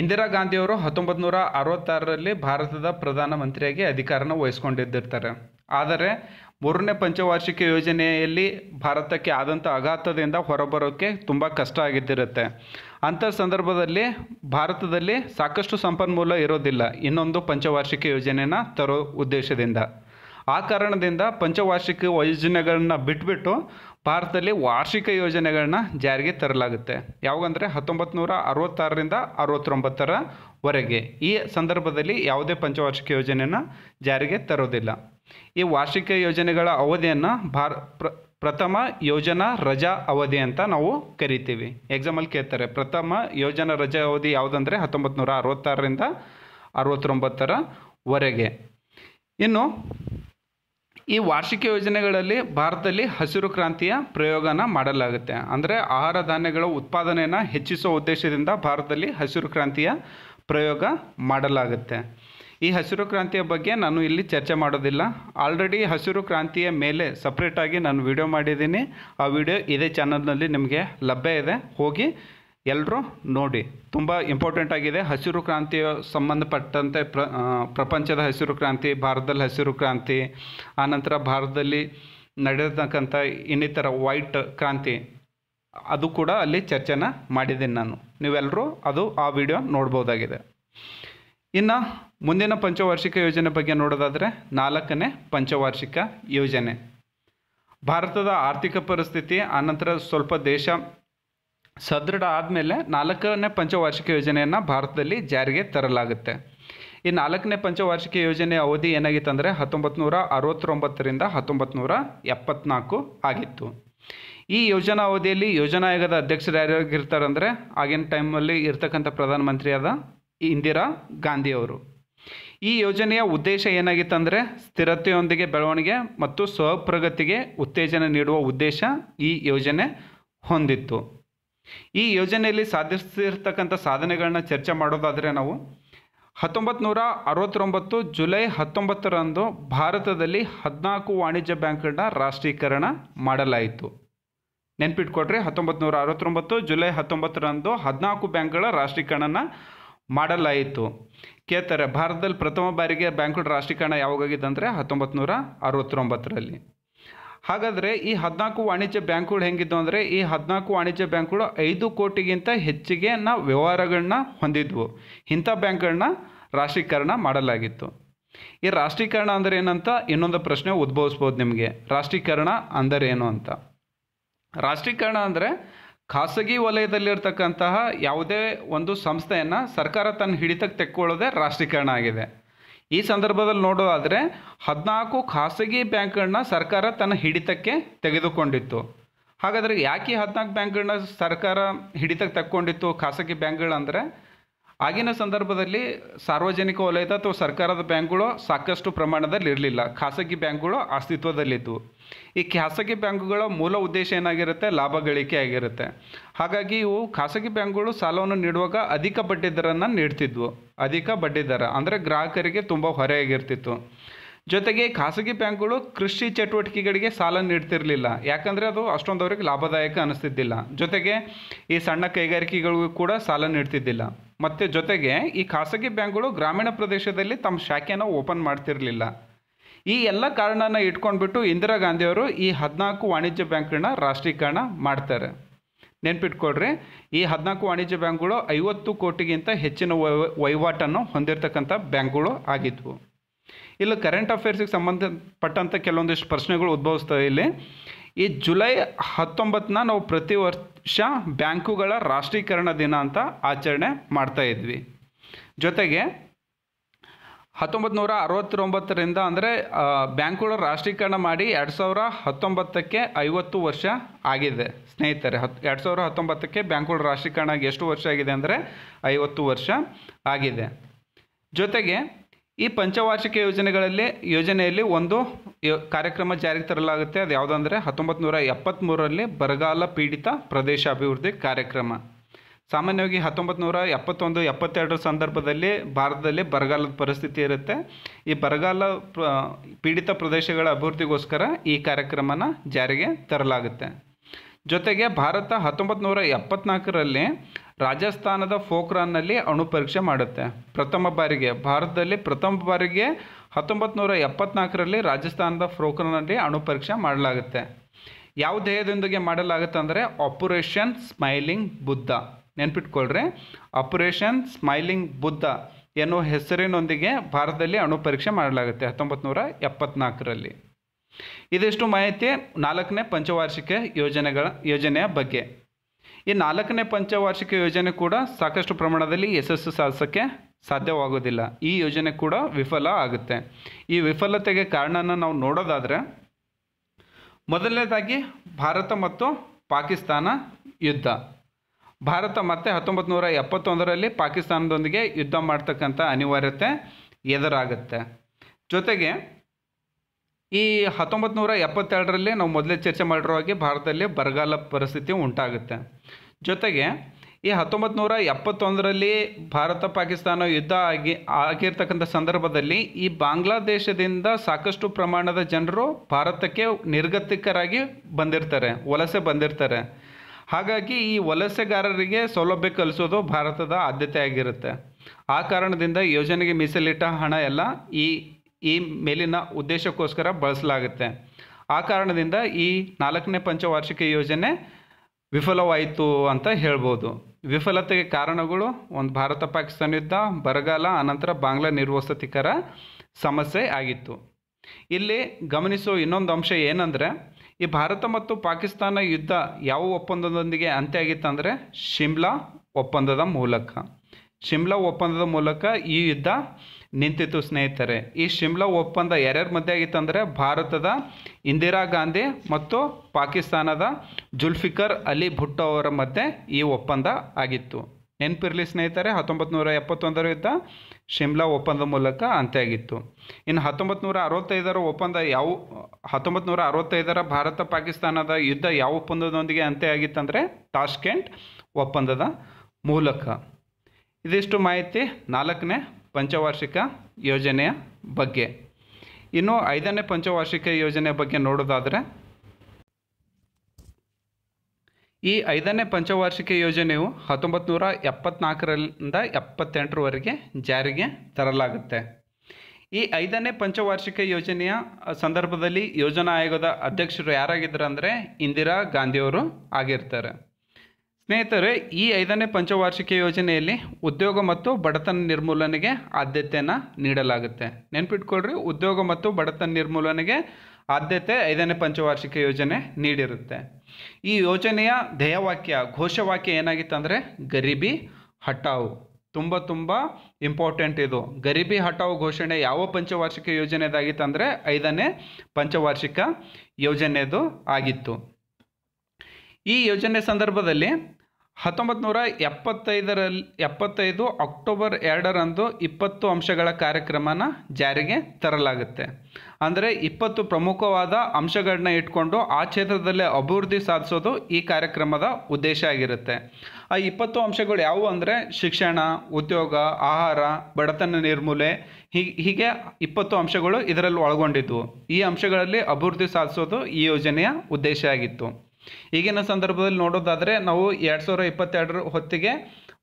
ಇಂದಿರಾ ಗಾಂಧಿಯವರು ಹತ್ತೊಂಬತ್ತು ನೂರ ಅರವತ್ತಾರರಲ್ಲಿ ಭಾರತದ ಪ್ರಧಾನಮಂತ್ರಿಯಾಗಿ ಅಧಿಕಾರನ ವಹಿಸ್ಕೊಂಡಿದ್ದಿರ್ತಾರೆ ಆದರೆ ಮೂರನೇ ಪಂಚವಾರ್ಷಿಕ ಯೋಜನೆಯಲ್ಲಿ ಭಾರತಕ್ಕೆ ಆದಂಥ ಆಘಾತದಿಂದ ಹೊರಬರೋಕ್ಕೆ ತುಂಬ ಕಷ್ಟ ಆಗಿದ್ದಿರುತ್ತೆ ಅಂಥ ಸಂದರ್ಭದಲ್ಲಿ ಭಾರತದಲ್ಲಿ ಸಾಕಷ್ಟು ಸಂಪನ್ಮೂಲ ಇರೋದಿಲ್ಲ ಇನ್ನೊಂದು ಪಂಚವಾರ್ಷಿಕ ಯೋಜನೆನ ತರೋ ಉದ್ದೇಶದಿಂದ ಆ ಕಾರಣದಿಂದ ಪಂಚವಾರ್ಷಿಕ ಯೋಜನೆಗಳನ್ನ ಬಿಟ್ಬಿಟ್ಟು ಭಾರತದಲ್ಲಿ ವಾರ್ಷಿಕ ಯೋಜನೆಗಳನ್ನ ಜಾರಿಗೆ ತರಲಾಗುತ್ತೆ ಯಾವಾಗಂದರೆ ಹತ್ತೊಂಬತ್ತು ನೂರ ಅರವತ್ತಾರರಿಂದ ಅರವತ್ತೊಂಬತ್ತರವರೆಗೆ ಈ ಸಂದರ್ಭದಲ್ಲಿ ಯಾವುದೇ ಪಂಚವಾರ್ಷಿಕ ಯೋಜನೆಯನ್ನು ಜಾರಿಗೆ ತರೋದಿಲ್ಲ ಈ ವಾರ್ಷಿಕ ಯೋಜನೆಗಳ ಅವಧಿಯನ್ನು ಭಾರ ಪ್ರ ಪ್ರಥಮ ಯೋಜನಾ ರಜಾ ಅವಧಿ ಅಂತ ನಾವು ಕರಿತೀವಿ ಎಕ್ಸಾಮಲ್ಲಿ ಕೇಳ್ತಾರೆ ಪ್ರಥಮ ಯೋಜನಾ ರಜಾ ಅವಧಿ ಯಾವುದಂದರೆ ಹತ್ತೊಂಬತ್ತು ನೂರ ಅರವತ್ತಾರರಿಂದ ಅರವತ್ತೊಂಬತ್ತರವರೆಗೆ ಇನ್ನು ಈ ವಾರ್ಷಿಕ ಯೋಜನೆಗಳಲ್ಲಿ ಭಾರತದಲ್ಲಿ ಹಸಿರು ಕ್ರಾಂತಿಯ ಪ್ರಯೋಗನ ಮಾಡಲಾಗುತ್ತೆ ಅಂದರೆ ಆಹಾರ ಧಾನ್ಯಗಳ ಉತ್ಪಾದನೆಯನ್ನು ಹೆಚ್ಚಿಸುವ ಉದ್ದೇಶದಿಂದ ಭಾರತದಲ್ಲಿ ಹಸಿರು ಕ್ರಾಂತಿಯ ಪ್ರಯೋಗ ಮಾಡಲಾಗುತ್ತೆ ಈ ಹಸಿರು ಕ್ರಾಂತಿಯ ಬಗ್ಗೆ ನಾನು ಇಲ್ಲಿ ಚರ್ಚೆ ಮಾಡೋದಿಲ್ಲ ಆಲ್ರೆಡಿ ಹಸಿರು ಕ್ರಾಂತಿಯ ಮೇಲೆ ಸಪ್ರೇಟಾಗಿ ನಾನು ವಿಡಿಯೋ ಮಾಡಿದ್ದೀನಿ ಆ ವಿಡಿಯೋ ಇದೇ ಚಾನಲ್ನಲ್ಲಿ ನಿಮಗೆ ಲಭ್ಯ ಇದೆ ಹೋಗಿ ಎಲ್ಲರೂ ನೋಡಿ ತುಂಬ ಇಂಪಾರ್ಟೆಂಟ್ ಆಗಿದೆ ಹಸಿರು ಕ್ರಾಂತಿಯ ಸಂಬಂಧಪಟ್ಟಂತೆ ಪ್ರ ಪ್ರಪಂಚದ ಹಸಿರು ಕ್ರಾಂತಿ ಭಾರತದಲ್ಲಿ ಹಸಿರು ಕ್ರಾಂತಿ ಆನಂತರ ಭಾರತದಲ್ಲಿ ನಡೆದಕ್ಕಂಥ ಇನ್ನಿತರ ವೈಟ್ ಕ್ರಾಂತಿ ಅದು ಕೂಡ ಅಲ್ಲಿ ಚರ್ಚೆನ ಮಾಡಿದ್ದೀನಿ ನಾನು ನೀವೆಲ್ಲರೂ ಅದು ಆ ವಿಡಿಯೋ ನೋಡ್ಬೋದಾಗಿದೆ ಇನ್ನು ಮುಂದಿನ ಪಂಚವಾರ್ಷಿಕ ಯೋಜನೆ ಬಗ್ಗೆ ನೋಡೋದಾದರೆ ನಾಲ್ಕನೇ ಪಂಚವಾರ್ಷಿಕ ಯೋಜನೆ ಭಾರತದ ಆರ್ಥಿಕ ಪರಿಸ್ಥಿತಿ ಆನಂತರ ಸ್ವಲ್ಪ ದೇಶ ಸದೃಢ ಆದಮೇಲೆ ನಾಲ್ಕನೇ ಪಂಚವಾರ್ಷಿಕ ಯೋಜನೆಯನ್ನು ಭಾರತದಲ್ಲಿ ಜಾರಿಗೆ ತರಲಾಗುತ್ತೆ ಈ ನಾಲ್ಕನೇ ಪಂಚವಾರ್ಷಿಕ ಯೋಜನೆಯ ಅವಧಿ ಏನಾಗಿತ್ತು ಅಂದರೆ ಹತ್ತೊಂಬತ್ತು ನೂರ ಅರವತ್ತೊಂಬತ್ತರಿಂದ ಹತ್ತೊಂಬತ್ತು ನೂರ ಎಪ್ಪತ್ನಾಲ್ಕು ಆಗಿತ್ತು ಈ ಯೋಜನಾ ಅವಧಿಯಲ್ಲಿ ಯೋಜನಾ ಆಯೋಗದ ಅಧ್ಯಕ್ಷರು ಯಾರ್ಯಾರಿರ್ತಾರೆ ಆಗಿನ ಟೈಮಲ್ಲಿ ಇರ್ತಕ್ಕಂಥ ಪ್ರಧಾನಮಂತ್ರಿಯಾದ ಇಂದಿರಾ ಗಾಂಧಿಯವರು ಈ ಯೋಜನೆಯ ಉದ್ದೇಶ ಏನಾಗಿತ್ತಂದರೆ ಸ್ಥಿರತೆಯೊಂದಿಗೆ ಬೆಳವಣಿಗೆ ಮತ್ತು ಸ್ವಪ್ರಗತಿಗೆ ಉತ್ತೇಜನ ನೀಡುವ ಉದ್ದೇಶ ಈ ಯೋಜನೆ ಹೊಂದಿತ್ತು ಈ ಯೋಜನೆಯಲ್ಲಿ ಸಾಧಿಸಿರ್ತಕ್ಕಂಥ ಸಾಧನೆಗಳನ್ನ ಚರ್ಚೆ ಮಾಡೋದಾದರೆ ನಾವು ಹತ್ತೊಂಬತ್ತು ನೂರ ಅರವತ್ತೊಂಬತ್ತು ಜುಲೈ ಹತ್ತೊಂಬತ್ತರಂದು ಭಾರತದಲ್ಲಿ ಹದಿನಾಲ್ಕು ವಾಣಿಜ್ಯ ಬ್ಯಾಂಕ್ಗಳನ್ನ ರಾಷ್ಟ್ರೀಕರಣ ಮಾಡಲಾಯಿತು ನೆನ್ಪಿಟ್ಕೊಟ್ರೆ ಹತ್ತೊಂಬತ್ತು ನೂರ ಅರವತ್ತೊಂಬತ್ತು ಜುಲೈ ಹತ್ತೊಂಬತ್ತರಂದು ಹದಿನಾಲ್ಕು ಬ್ಯಾಂಕ್ಗಳ ರಾಷ್ಟ್ರೀಕರಣನ ಮಾಡಲಾಯಿತು ಕೇಳ್ತಾರೆ ಭಾರತದಲ್ಲಿ ಪ್ರಥಮ ಬಾರಿಗೆ ಬ್ಯಾಂಕ್ಗಳ ರಾಷ್ಟ್ರೀಕರಣ ಯಾವಾಗಾಗಿದೆ ಅಂದರೆ ಹತ್ತೊಂಬತ್ತು ನೂರ ಅರವತ್ತೊಂಬತ್ತರಲ್ಲಿ ಹಾಗಾದರೆ ಈ ಹದಿನಾಲ್ಕು ವಾಣಿಜ್ಯ ಬ್ಯಾಂಕ್ಗಳು ಹೆಂಗಿದ್ದವು ಅಂದರೆ ಈ ಹದಿನಾಲ್ಕು ವಾಣಿಜ್ಯ ಬ್ಯಾಂಕ್ಗಳು ಐದು ಕೋಟಿಗಿಂತ ಹೆಚ್ಚಿಗೆ ನಾವು ವ್ಯವಹಾರಗಳನ್ನ ಹೊಂದಿದ್ವು ಇಂಥ ಬ್ಯಾಂಕ್ಗಳನ್ನ ರಾಷ್ಟ್ರೀಕರಣ ಮಾಡಲಾಗಿತ್ತು ಈ ರಾಷ್ಟ್ರೀಕರಣ ಅಂದರೆ ಏನಂತ ಇನ್ನೊಂದು ಪ್ರಶ್ನೆ ಉದ್ಭವಿಸ್ಬೋದು ನಿಮಗೆ ರಾಷ್ಟ್ರೀಕರಣ ಅಂದರೆ ಏನು ಅಂತ ರಾಷ್ಟ್ರೀಕರಣ ಅಂದರೆ ಖಾಸಗಿ ವಲಯದಲ್ಲಿರ್ತಕ್ಕಂತಹ ಯಾವುದೇ ಒಂದು ಸಂಸ್ಥೆಯನ್ನು ಸರ್ಕಾರ ತನ್ನ ಹಿಡಿತಕ್ಕೆ ತೆಕ್ಕೊಳ್ಳೋದೇ ರಾಷ್ಟ್ರೀಕರಣ ಆಗಿದೆ ಈ ಸಂದರ್ಭದಲ್ಲಿ ನೋಡೋದಾದರೆ ಹದಿನಾಲ್ಕು ಖಾಸಗಿ ಬ್ಯಾಂಕ್ಗಳನ್ನ ಸರ್ಕಾರ ತನ್ನ ಹಿಡಿತಕ್ಕೆ ತೆಗೆದುಕೊಂಡಿತ್ತು ಹಾಗಾದರೆ ಯಾಕೆ ಹದಿನಾಲ್ಕು ಬ್ಯಾಂಕ್ಗಳನ್ನ ಸರ್ಕಾರ ಹಿಡಿತಕ್ಕೆ ತಕ್ಕೊಂಡಿತ್ತು ಖಾಸಗಿ ಬ್ಯಾಂಕ್ಗಳಂದರೆ ಆಗಿನ ಸಂದರ್ಭದಲ್ಲಿ ಸಾರ್ವಜನಿಕ ವಲಯದ ಅಥವಾ ಸರ್ಕಾರದ ಬ್ಯಾಂಕ್ಗಳು ಸಾಕಷ್ಟು ಪ್ರಮಾಣದಲ್ಲಿ ಇರಲಿಲ್ಲ ಖಾಸಗಿ ಬ್ಯಾಂಕ್ಗಳು ಅಸ್ತಿತ್ವದಲ್ಲಿದ್ದವು ಈ ಖಾಸಗಿ ಬ್ಯಾಂಕುಗಳ ಮೂಲ ಉದ್ದೇಶ ಏನಾಗಿರುತ್ತೆ ಲಾಭ ಗಳಿಕೆ ಆಗಿರುತ್ತೆ ಹಾಗಾಗಿ ಇವು ಖಾಸಗಿ ಬ್ಯಾಂಕ್ಗಳು ಸಾಲವನ್ನು ನೀಡುವಾಗ ಅಧಿಕ ಬಡ್ಡಿ ದರನ ನೀಡ್ತಿದ್ವು ಅಧಿಕ ಬಡ್ಡಿ ದರ ಅಂದರೆ ಗ್ರಾಹಕರಿಗೆ ತುಂಬ ಹೊರೆಯಾಗಿರ್ತಿತ್ತು ಜೊತೆಗೆ ಖಾಸಗಿ ಬ್ಯಾಂಕ್ಗಳು ಕೃಷಿ ಚಟುವಟಿಕೆಗಳಿಗೆ ಸಾಲ ನೀಡ್ತಿರಲಿಲ್ಲ ಯಾಕಂದರೆ ಅದು ಅಷ್ಟೊಂದವ್ರಿಗೆ ಲಾಭದಾಯಕ ಅನ್ನಿಸ್ತಿದ್ದಿಲ್ಲ ಜೊತೆಗೆ ಈ ಸಣ್ಣ ಕೈಗಾರಿಕೆಗಳಿಗೂ ಕೂಡ ಸಾಲ ನೀಡ್ತಿದ್ದಿಲ್ಲ ಮತ್ತು ಜೊತೆಗೆ ಈ ಖಾಸಗಿ ಬ್ಯಾಂಕ್ಗಳು ಗ್ರಾಮೀಣ ಪ್ರದೇಶದಲ್ಲಿ ತಮ್ಮ ಶಾಖೆನ ಓಪನ್ ಮಾಡ್ತಿರಲಿಲ್ಲ ಈ ಎಲ್ಲ ಕಾರಣನ ಇಟ್ಕೊಂಡ್ಬಿಟ್ಟು ಇಂದಿರಾ ಗಾಂಧಿಯವರು ಈ ಹದಿನಾಲ್ಕು ವಾಣಿಜ್ಯ ಬ್ಯಾಂಕ್ಗಳನ್ನ ರಾಷ್ಟ್ರೀಕರಣ ಮಾಡ್ತಾರೆ ನೆನ್ಪಿಟ್ಕೊಡ್ರಿ ಈ ಹದಿನಾಲ್ಕು ವಾಣಿಜ್ಯ ಬ್ಯಾಂಕ್ಗಳು ಐವತ್ತು ಕೋಟಿಗಿಂತ ಹೆಚ್ಚಿನ ವಹಿವಾಟನ್ನು ಹೊಂದಿರತಕ್ಕಂಥ ಬ್ಯಾಂಕ್ಗಳು ಆಗಿದ್ವು ಇಲ್ಲಿ ಕರೆಂಟ್ ಅಫೇರ್ಸಿಗೆ ಸಂಬಂಧಪಟ್ಟಂಥ ಕೆಲವೊಂದಿಷ್ಟು ಪ್ರಶ್ನೆಗಳು ಉದ್ಭವಿಸ್ತವೆ ಇಲ್ಲಿ ಈ ಜುಲೈ ಹತ್ತೊಂಬತ್ತನ್ನ ನಾವು ಪ್ರತಿ ವರ್ಷ ಶಾ ಬ್ಯಾಂಕುಗಳ ರಾಷ್ಟ್ರೀಕರಣ ದಿನ ಅಂತ ಆಚರಣೆ ಮಾಡ್ತಾ ಇದ್ವಿ ಜೊತೆಗೆ ಹತ್ತೊಂಬತ್ತು ನೂರ ಅರವತ್ತೊಂಬತ್ತರಿಂದ ಅಂದರೆ ಬ್ಯಾಂಕುಗಳ ರಾಷ್ಟ್ರೀಕರಣ ಮಾಡಿ ಎರಡು ಸಾವಿರ ಹತ್ತೊಂಬತ್ತಕ್ಕೆ ಐವತ್ತು ವರ್ಷ ಆಗಿದೆ ಸ್ನೇಹಿತರೆ ಹತ್ತು ಎರಡು ಸಾವಿರ ಹತ್ತೊಂಬತ್ತಕ್ಕೆ ಬ್ಯಾಂಕುಗಳ ರಾಷ್ಟ್ರೀಕರಣ ಎಷ್ಟು ವರ್ಷ ಆಗಿದೆ ಅಂದರೆ ಐವತ್ತು ವರ್ಷ ಆಗಿದೆ ಜೊತೆಗೆ ಈ ಪಂಚವಾರ್ಷಿಕ ಯೋಜನೆಗಳಲ್ಲಿ ಯೋಜನೆಯಲ್ಲಿ ಒಂದು ಕಾರ್ಯಕ್ರಮ ಜಾರಿಗೆ ತರಲಾಗುತ್ತೆ ಅದು ಯಾವುದಂದ್ರೆ ಹತ್ತೊಂಬತ್ತು ನೂರ ಎಪ್ಪತ್ತ್ಮೂರರಲ್ಲಿ ಬರಗಾಲ ಪೀಡಿತ ಪ್ರದೇಶ ಅಭಿವೃದ್ಧಿ ಕಾರ್ಯಕ್ರಮ ಸಾಮಾನ್ಯವಾಗಿ ಹತ್ತೊಂಬತ್ತು ನೂರ ಎಪ್ಪತ್ತೊಂದು ಎಪ್ಪತ್ತೆರಡರ ಸಂದರ್ಭದಲ್ಲಿ ಭಾರತದಲ್ಲಿ ಬರಗಾಲದ ಪರಿಸ್ಥಿತಿ ಇರುತ್ತೆ ಈ ಬರಗಾಲ ಪೀಡಿತ ಪ್ರದೇಶಗಳ ಅಭಿವೃದ್ಧಿಗೋಸ್ಕರ ಈ ಕಾರ್ಯಕ್ರಮನ ಜಾರಿಗೆ ತರಲಾಗುತ್ತೆ ಜೊತೆಗೆ ಭಾರತ ಹತ್ತೊಂಬತ್ತು ನೂರ ಎಪ್ಪತ್ನಾಲ್ಕರಲ್ಲಿ ರಾಜಸ್ಥಾನದ ಫೋಕ್ರಾನ್ನಲ್ಲಿ ಅಣುಪರೀಕ್ಷೆ ಮಾಡುತ್ತೆ ಪ್ರಥಮ ಬಾರಿಗೆ ಭಾರತದಲ್ಲಿ ಪ್ರಥಮ ಬಾರಿಗೆ ಹತ್ತೊಂಬತ್ತು ನೂರ ಎಪ್ಪತ್ನಾಲ್ಕರಲ್ಲಿ ರಾಜಸ್ಥಾನದ ಅಣು ಪರೀಕ್ಷೆ ಮಾಡಲಾಗುತ್ತೆ ಯಾವ ಧ್ಯೇಯದೊಂದಿಗೆ ಮಾಡಲಾಗುತ್ತೆ ಅಂದರೆ ಆಪರೇಷನ್ ಸ್ಮೈಲಿಂಗ್ ಬುದ್ಧ ನೆನ್ಪಿಟ್ಕೊಳ್ರಿ ಆಪರೇಷನ್ ಸ್ಮೈಲಿಂಗ್ ಬುದ್ಧ ಎನ್ನುವ ಹೆಸರಿನೊಂದಿಗೆ ಭಾರತದಲ್ಲಿ ಅಣು ಪರೀಕ್ಷೆ ಮಾಡಲಾಗುತ್ತೆ ಹತ್ತೊಂಬತ್ತು ನೂರ ಎಪ್ಪತ್ನಾಲ್ಕರಲ್ಲಿ ಇದಿಷ್ಟು ಮಾಹಿತಿ ನಾಲ್ಕನೇ ಪಂಚವಾರ್ಷಿಕ ಯೋಜನೆಗಳ ಯೋಜನೆಯ ಬಗ್ಗೆ ಈ ನಾಲ್ಕನೇ ಪಂಚವಾರ್ಷಿಕ ಯೋಜನೆ ಕೂಡ ಸಾಕಷ್ಟು ಪ್ರಮಾಣದಲ್ಲಿ ಯಶಸ್ಸು ಸಾಧಿಸೋಕ್ಕೆ ಸಾಧ್ಯವಾಗೋದಿಲ್ಲ ಈ ಯೋಜನೆ ಕೂಡ ವಿಫಲ ಆಗುತ್ತೆ ಈ ವಿಫಲತೆಗೆ ಕಾರಣನ ನಾವು ನೋಡೋದಾದರೆ ಮೊದಲನೇದಾಗಿ ಭಾರತ ಮತ್ತು ಪಾಕಿಸ್ತಾನ ಯುದ್ಧ ಭಾರತ ಮತ್ತೆ ಹತ್ತೊಂಬತ್ತು ನೂರ ಎಪ್ಪತ್ತೊಂದರಲ್ಲಿ ಪಾಕಿಸ್ತಾನದೊಂದಿಗೆ ಯುದ್ಧ ಮಾಡ್ತಕ್ಕಂಥ ಅನಿವಾರ್ಯತೆ ಎದುರಾಗುತ್ತೆ ಜೊತೆಗೆ ಈ ಹತ್ತೊಂಬತ್ತು ನೂರ ಎಪ್ಪತ್ತೆರಡರಲ್ಲಿ ನಾವು ಮೊದಲೇ ಚರ್ಚೆ ಮಾಡಿರೋ ಹಾಗೆ ಭಾರತದಲ್ಲಿ ಬರಗಾಲ ಪರಿಸ್ಥಿತಿ ಉಂಟಾಗುತ್ತೆ ಜೊತೆಗೆ ಈ ಹತ್ತೊಂಬತ್ತು ನೂರ ಎಪ್ಪತ್ತೊಂದರಲ್ಲಿ ಭಾರತ ಪಾಕಿಸ್ತಾನ ಯುದ್ಧ ಆಗಿ ಆಗಿರ್ತಕ್ಕಂಥ ಸಂದರ್ಭದಲ್ಲಿ ಈ ಬಾಂಗ್ಲಾದೇಶದಿಂದ ಸಾಕಷ್ಟು ಪ್ರಮಾಣದ ಜನರು ಭಾರತಕ್ಕೆ ನಿರ್ಗತಿಕರಾಗಿ ಬಂದಿರ್ತಾರೆ ವಲಸೆ ಬಂದಿರ್ತಾರೆ ಹಾಗಾಗಿ ಈ ವಲಸೆಗಾರರಿಗೆ ಸೌಲಭ್ಯ ಕಲಿಸೋದು ಭಾರತದ ಆದ್ಯತೆ ಆಗಿರುತ್ತೆ ಆ ಕಾರಣದಿಂದ ಯೋಜನೆಗೆ ಮೀಸಲಿಟ್ಟ ಹಣ ಎಲ್ಲ ಈ ಈ ಮೇಲಿನ ಉದ್ದೇಶಕ್ಕೋಸ್ಕರ ಬಳಸಲಾಗುತ್ತೆ ಆ ಕಾರಣದಿಂದ ಈ ನಾಲ್ಕನೇ ಪಂಚವಾರ್ಷಿಕ ಯೋಜನೆ ವಿಫಲವಾಯಿತು ಅಂತ ಹೇಳ್ಬೋದು ವಿಫಲತೆಗೆ ಕಾರಣಗಳು ಒಂದು ಭಾರತ ಪಾಕಿಸ್ತಾನ ಯುದ್ಧ ಬರಗಾಲ ಅನಂತರ ಬಾಂಗ್ಲಾ ನಿರ್ವಸತಿಕರ ಸಮಸ್ಯೆ ಆಗಿತ್ತು ಇಲ್ಲಿ ಗಮನಿಸೋ ಇನ್ನೊಂದು ಅಂಶ ಏನಂದರೆ ಈ ಭಾರತ ಮತ್ತು ಪಾಕಿಸ್ತಾನ ಯುದ್ಧ ಯಾವ ಒಪ್ಪಂದದೊಂದಿಗೆ ಅಂತ್ಯ ಆಗಿತ್ತಂದರೆ ಶಿಮ್ಲಾ ಒಪ್ಪಂದದ ಮೂಲಕ ಶಿಮ್ಲಾ ಒಪ್ಪಂದದ ಮೂಲಕ ಈ ಯುದ್ಧ ನಿಂತಿತ್ತು ಸ್ನೇಹಿತರೆ ಈ ಶಿಮ್ಲಾ ಒಪ್ಪಂದ ಯಾರ್ಯಾರ ಮಧ್ಯೆ ಆಗಿತ್ತಂದರೆ ಭಾರತದ ಇಂದಿರಾ ಗಾಂಧಿ ಮತ್ತು ಪಾಕಿಸ್ತಾನದ ಜುಲ್ಫಿಕರ್ ಅಲಿ ಭುಟ್ಟೋ ಅವರ ಮಧ್ಯೆ ಈ ಒಪ್ಪಂದ ಆಗಿತ್ತು ನೆನಪಿರಲಿ ಸ್ನೇಹಿತರೆ ಹತ್ತೊಂಬತ್ತು ನೂರ ಎಪ್ಪತ್ತೊಂದರ ಯುದ್ಧ ಶಿಮ್ಲಾ ಒಪ್ಪಂದ ಮೂಲಕ ಅಂತ್ಯ ಆಗಿತ್ತು ಇನ್ನು ಹತ್ತೊಂಬತ್ತು ನೂರ ಅರವತ್ತೈದರ ಒಪ್ಪಂದ ಯಾವ ಹತ್ತೊಂಬತ್ತು ನೂರ ಅರವತ್ತೈದರ ಭಾರತ ಪಾಕಿಸ್ತಾನದ ಯುದ್ಧ ಯಾವ ಒಪ್ಪಂದದೊಂದಿಗೆ ಅಂತ್ಯ ಆಗಿತ್ತಂದರೆ ತಾಷ್ಕೆಂಟ್ ಒಪ್ಪಂದದ ಮೂಲಕ ಇದಿಷ್ಟು ಮಾಹಿತಿ ನಾಲ್ಕನೇ ಪಂಚವಾರ್ಷಿಕ ಯೋಜನೆಯ ಬಗ್ಗೆ ಇನ್ನು ಐದನೇ ಪಂಚವಾರ್ಷಿಕ ಯೋಜನೆಯ ಬಗ್ಗೆ ನೋಡೋದಾದರೆ ಈ ಐದನೇ ಪಂಚವಾರ್ಷಿಕ ಯೋಜನೆಯು ಹತ್ತೊಂಬತ್ತು ನೂರ ಎಪ್ಪತ್ನಾಲ್ಕರಿಂದ ಎಪ್ಪತ್ತೆಂಟರವರೆಗೆ ಜಾರಿಗೆ ತರಲಾಗುತ್ತೆ ಈ ಐದನೇ ಪಂಚವಾರ್ಷಿಕ ಯೋಜನೆಯ ಸಂದರ್ಭದಲ್ಲಿ ಯೋಜನಾ ಆಯೋಗದ ಅಧ್ಯಕ್ಷರು ಯಾರಾಗಿದ್ದಾರೆ ಅಂದರೆ ಇಂದಿರಾ ಗಾಂಧಿಯವರು ಆಗಿರ್ತಾರೆ ಸ್ನೇಹಿತರೆ ಈ ಐದನೇ ಪಂಚವಾರ್ಷಿಕ ಯೋಜನೆಯಲ್ಲಿ ಉದ್ಯೋಗ ಮತ್ತು ಬಡತನ ನಿರ್ಮೂಲನೆಗೆ ಆದ್ಯತೆಯನ್ನು ನೀಡಲಾಗುತ್ತೆ ನೆನ್ಪಿಟ್ಕೊಳ್ರಿ ಉದ್ಯೋಗ ಮತ್ತು ಬಡತನ ನಿರ್ಮೂಲನೆಗೆ ಆದ್ಯತೆ ಐದನೇ ಪಂಚವಾರ್ಷಿಕ ಯೋಜನೆ ನೀಡಿರುತ್ತೆ ಈ ಯೋಜನೆಯ ಧ್ಯೇಯವಾಕ್ಯ ಘೋಷವಾಕ್ಯ ಏನಾಗಿತ್ತಂದರೆ ಗರೀಬಿ ಹಟಾವು ತುಂಬ ತುಂಬ ಇಂಪಾರ್ಟೆಂಟ್ ಇದು ಗರೀಬಿ ಹಟಾವು ಘೋಷಣೆ ಯಾವ ಪಂಚವಾರ್ಷಿಕ ಯೋಜನೆದಾಗಿತ್ತಂದರೆ ಐದನೇ ಪಂಚವಾರ್ಷಿಕ ಯೋಜನೆದು ಆಗಿತ್ತು ಈ ಯೋಜನೆ ಸಂದರ್ಭದಲ್ಲಿ ಹತ್ತೊಂಬತ್ತು ನೂರ ಎಪ್ಪತ್ತೈದರಲ್ಲಿ ಎಪ್ಪತ್ತೈದು ಅಕ್ಟೋಬರ್ ಎರಡರಂದು ಇಪ್ಪತ್ತು ಅಂಶಗಳ ಕಾರ್ಯಕ್ರಮನ ಜಾರಿಗೆ ತರಲಾಗುತ್ತೆ ಅಂದರೆ ಇಪ್ಪತ್ತು ಪ್ರಮುಖವಾದ ಅಂಶಗಳನ್ನ ಇಟ್ಕೊಂಡು ಆ ಕ್ಷೇತ್ರದಲ್ಲೇ ಅಭಿವೃದ್ಧಿ ಸಾಧಿಸೋದು ಈ ಕಾರ್ಯಕ್ರಮದ ಉದ್ದೇಶ ಆಗಿರುತ್ತೆ ಆ ಇಪ್ಪತ್ತು ಅಂಶಗಳು ಯಾವುವು ಅಂದರೆ ಶಿಕ್ಷಣ ಉದ್ಯೋಗ ಆಹಾರ ಬಡತನ ನಿರ್ಮೂಲೆ ಹೀಗೆ ಇಪ್ಪತ್ತು ಅಂಶಗಳು ಇದರಲ್ಲಿ ಒಳಗೊಂಡಿದ್ವು ಈ ಅಂಶಗಳಲ್ಲಿ ಅಭಿವೃದ್ಧಿ ಸಾಧಿಸೋದು ಈ ಯೋಜನೆಯ ಉದ್ದೇಶ ಆಗಿತ್ತು ಈಗಿನ ಸಂದರ್ಭದಲ್ಲಿ ನೋಡೋದಾದರೆ ನಾವು ಎರಡು ಸಾವಿರ ಇಪ್ಪತ್ತೆರಡರ ಹೊತ್ತಿಗೆ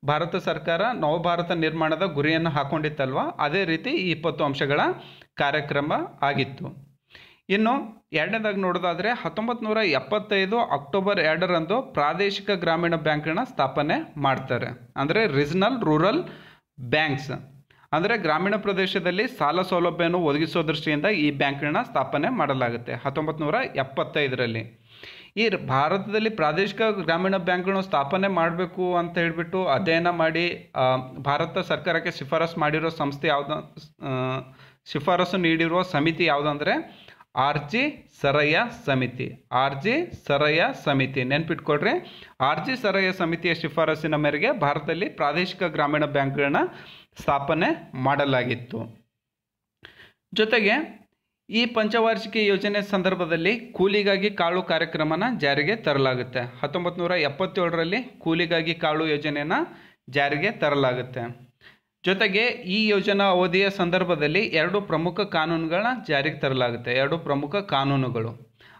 ಭಾರತ ಸರ್ಕಾರ ನವಭಾರತ ನಿರ್ಮಾಣದ ಗುರಿಯನ್ನು ಹಾಕ್ಕೊಂಡಿತ್ತಲ್ವ ಅದೇ ರೀತಿ ಈ ಇಪ್ಪತ್ತು ಅಂಶಗಳ ಕಾರ್ಯಕ್ರಮ ಆಗಿತ್ತು ಇನ್ನು ಎರಡನೇದಾಗಿ ನೋಡೋದಾದರೆ ಹತ್ತೊಂಬತ್ತು ನೂರ ಎಪ್ಪತ್ತೈದು ಅಕ್ಟೋಬರ್ ಎರಡರಂದು ಪ್ರಾದೇಶಿಕ ಗ್ರಾಮೀಣ ಬ್ಯಾಂಕ್ನ ಸ್ಥಾಪನೆ ಮಾಡ್ತಾರೆ ಅಂದರೆ ರೀಜನಲ್ ರೂರಲ್ ಬ್ಯಾಂಕ್ಸ್ ಅಂದರೆ ಗ್ರಾಮೀಣ ಪ್ರದೇಶದಲ್ಲಿ ಸಾಲ ಸೌಲಭ್ಯವನ್ನು ಒದಗಿಸೋ ದೃಷ್ಟಿಯಿಂದ ಈ ಬ್ಯಾಂಕ್ನ ಸ್ಥಾಪನೆ ಮಾಡಲಾಗುತ್ತೆ ಹತ್ತೊಂಬತ್ತು ನೂರ ಎಪ್ಪತ್ತೈದರಲ್ಲಿ ಈ ಭಾರತದಲ್ಲಿ ಪ್ರಾದೇಶಿಕ ಗ್ರಾಮೀಣ ಬ್ಯಾಂಕ್ಗಳನ್ನು ಸ್ಥಾಪನೆ ಮಾಡಬೇಕು ಅಂತ ಹೇಳಿಬಿಟ್ಟು ಅಧ್ಯಯನ ಮಾಡಿ ಭಾರತ ಸರ್ಕಾರಕ್ಕೆ ಶಿಫಾರಸು ಮಾಡಿರೋ ಸಂಸ್ಥೆ ಯಾವುದು ಶಿಫಾರಸು ನೀಡಿರುವ ಸಮಿತಿ ಯಾವುದಂದ್ರೆ ಆರ್ ಜಿ ಸರಯ ಸಮಿತಿ ಆರ್ ಜಿ ಸರಯ ಸಮಿತಿ ನೆನ್ಪಿಟ್ಕೊಡ್ರಿ ಆರ್ ಜಿ ಸರಯ ಸಮಿತಿಯ ಶಿಫಾರಸಿನ ಮೇರೆಗೆ ಭಾರತದಲ್ಲಿ ಪ್ರಾದೇಶಿಕ ಗ್ರಾಮೀಣ ಬ್ಯಾಂಕ್ಗಳನ್ನ ಸ್ಥಾಪನೆ ಮಾಡಲಾಗಿತ್ತು ಜೊತೆಗೆ ಈ ಪಂಚವಾರ್ಷಿಕ ಯೋಜನೆ ಸಂದರ್ಭದಲ್ಲಿ ಕೂಲಿಗಾಗಿ ಕಾಳು ಕಾರ್ಯಕ್ರಮನ ಜಾರಿಗೆ ತರಲಾಗುತ್ತೆ ಹತ್ತೊಂಬತ್ತು ನೂರ ಎಪ್ಪತ್ತೇಳರಲ್ಲಿ ಕೂಲಿಗಾಗಿ ಕಾಳು ಯೋಜನೆಯನ್ನು ಜಾರಿಗೆ ತರಲಾಗುತ್ತೆ ಜೊತೆಗೆ ಈ ಯೋಜನಾ ಅವಧಿಯ ಸಂದರ್ಭದಲ್ಲಿ ಎರಡು ಪ್ರಮುಖ ಕಾನೂನುಗಳನ್ನ ಜಾರಿಗೆ ತರಲಾಗುತ್ತೆ ಎರಡು ಪ್ರಮುಖ ಕಾನೂನುಗಳು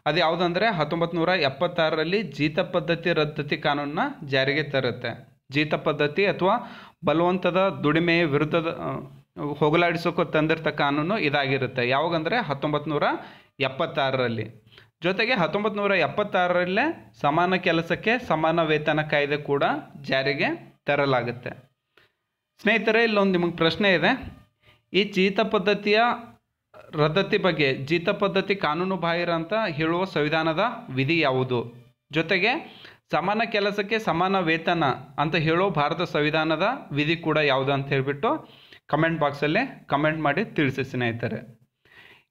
ಅದು ಯಾವುದಂದರೆ ಹತ್ತೊಂಬತ್ತು ನೂರ ಎಪ್ಪತ್ತಾರರಲ್ಲಿ ಜೀತ ಪದ್ಧತಿ ರದ್ದತಿ ಕಾನೂನನ್ನ ಜಾರಿಗೆ ತರುತ್ತೆ ಜೀತ ಪದ್ಧತಿ ಅಥವಾ ಬಲವಂತದ ದುಡಿಮೆಯ ವಿರುದ್ಧದ ಹೋಗಲಾಡಿಸೋಕೆ ತಂದಿರ್ತಕ್ಕ ಕಾನೂನು ಇದಾಗಿರುತ್ತೆ ಯಾವಾಗಂದರೆ ಹತ್ತೊಂಬತ್ತು ನೂರ ಎಪ್ಪತ್ತಾರರಲ್ಲಿ ಜೊತೆಗೆ ಹತ್ತೊಂಬತ್ತು ನೂರ ಎಪ್ಪತ್ತಾರರಲ್ಲೇ ಸಮಾನ ಕೆಲಸಕ್ಕೆ ಸಮಾನ ವೇತನ ಕಾಯ್ದೆ ಕೂಡ ಜಾರಿಗೆ ತರಲಾಗುತ್ತೆ ಸ್ನೇಹಿತರೆ ಇಲ್ಲೊಂದು ನಿಮಗೆ ಪ್ರಶ್ನೆ ಇದೆ ಈ ಜೀತ ಪದ್ಧತಿಯ ರದ್ದತಿ ಬಗ್ಗೆ ಜೀತ ಪದ್ಧತಿ ಕಾನೂನು ಬಾಹಿರ ಅಂತ ಹೇಳುವ ಸಂವಿಧಾನದ ವಿಧಿ ಯಾವುದು ಜೊತೆಗೆ ಸಮಾನ ಕೆಲಸಕ್ಕೆ ಸಮಾನ ವೇತನ ಅಂತ ಹೇಳೋ ಭಾರತ ಸಂವಿಧಾನದ ವಿಧಿ ಕೂಡ ಯಾವುದು ಅಂತ ಹೇಳಿಬಿಟ್ಟು ಕಮೆಂಟ್ ಬಾಕ್ಸಲ್ಲಿ ಕಮೆಂಟ್ ಮಾಡಿ ತಿಳಿಸಿ ಸ್ನೇಹಿತರೆ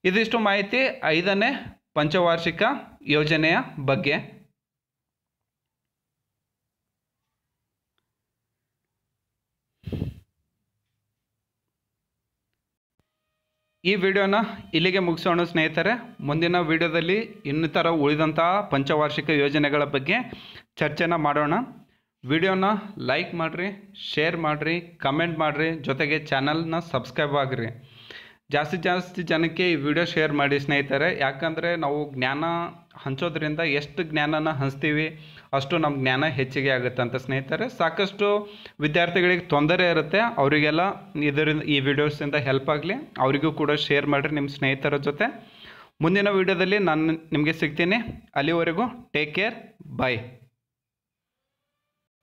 ಇದಿಷ್ಟು ಮಾಹಿತಿ ಐದನೇ ಪಂಚವಾರ್ಷಿಕ ಯೋಜನೆಯ ಬಗ್ಗೆ ಈ ವಿಡಿಯೋನ ಇಲ್ಲಿಗೆ ಮುಗಿಸೋಣ ಸ್ನೇಹಿತರೆ ಮುಂದಿನ ವಿಡಿಯೋದಲ್ಲಿ ಇನ್ನಿತರ ಉಳಿದಂತಹ ಪಂಚವಾರ್ಷಿಕ ಯೋಜನೆಗಳ ಬಗ್ಗೆ ಚರ್ಚೆನ ಮಾಡೋಣ ವಿಡಿಯೋನ ಲೈಕ್ ಮಾಡಿರಿ ಶೇರ್ ಮಾಡಿರಿ ಕಮೆಂಟ್ ಮಾಡಿರಿ ಜೊತೆಗೆ ಚಾನಲ್ನ ಸಬ್ಸ್ಕ್ರೈಬ್ ಆಗಿರಿ ಜಾಸ್ತಿ ಜಾಸ್ತಿ ಜನಕ್ಕೆ ಈ ವಿಡಿಯೋ ಶೇರ್ ಮಾಡಿ ಸ್ನೇಹಿತರೆ ಯಾಕಂದರೆ ನಾವು ಜ್ಞಾನ ಹಂಚೋದ್ರಿಂದ ಎಷ್ಟು ಜ್ಞಾನನ ಹಂಚ್ತೀವಿ ಅಷ್ಟು ನಮ್ಮ ಜ್ಞಾನ ಹೆಚ್ಚಿಗೆ ಆಗುತ್ತೆ ಅಂತ ಸ್ನೇಹಿತರೆ ಸಾಕಷ್ಟು ವಿದ್ಯಾರ್ಥಿಗಳಿಗೆ ತೊಂದರೆ ಇರುತ್ತೆ ಅವರಿಗೆಲ್ಲ ಇದರಿಂದ ಈ ವಿಡಿಯೋಸಿಂದ ಹೆಲ್ಪ್ ಆಗಲಿ ಅವರಿಗೂ ಕೂಡ ಶೇರ್ ಮಾಡಿರಿ ನಿಮ್ಮ ಸ್ನೇಹಿತರ ಜೊತೆ ಮುಂದಿನ ವಿಡಿಯೋದಲ್ಲಿ ನಾನು ನಿಮಗೆ ಸಿಗ್ತೀನಿ ಅಲ್ಲಿವರೆಗೂ ಟೇಕ್ ಕೇರ್ ಬಾಯ್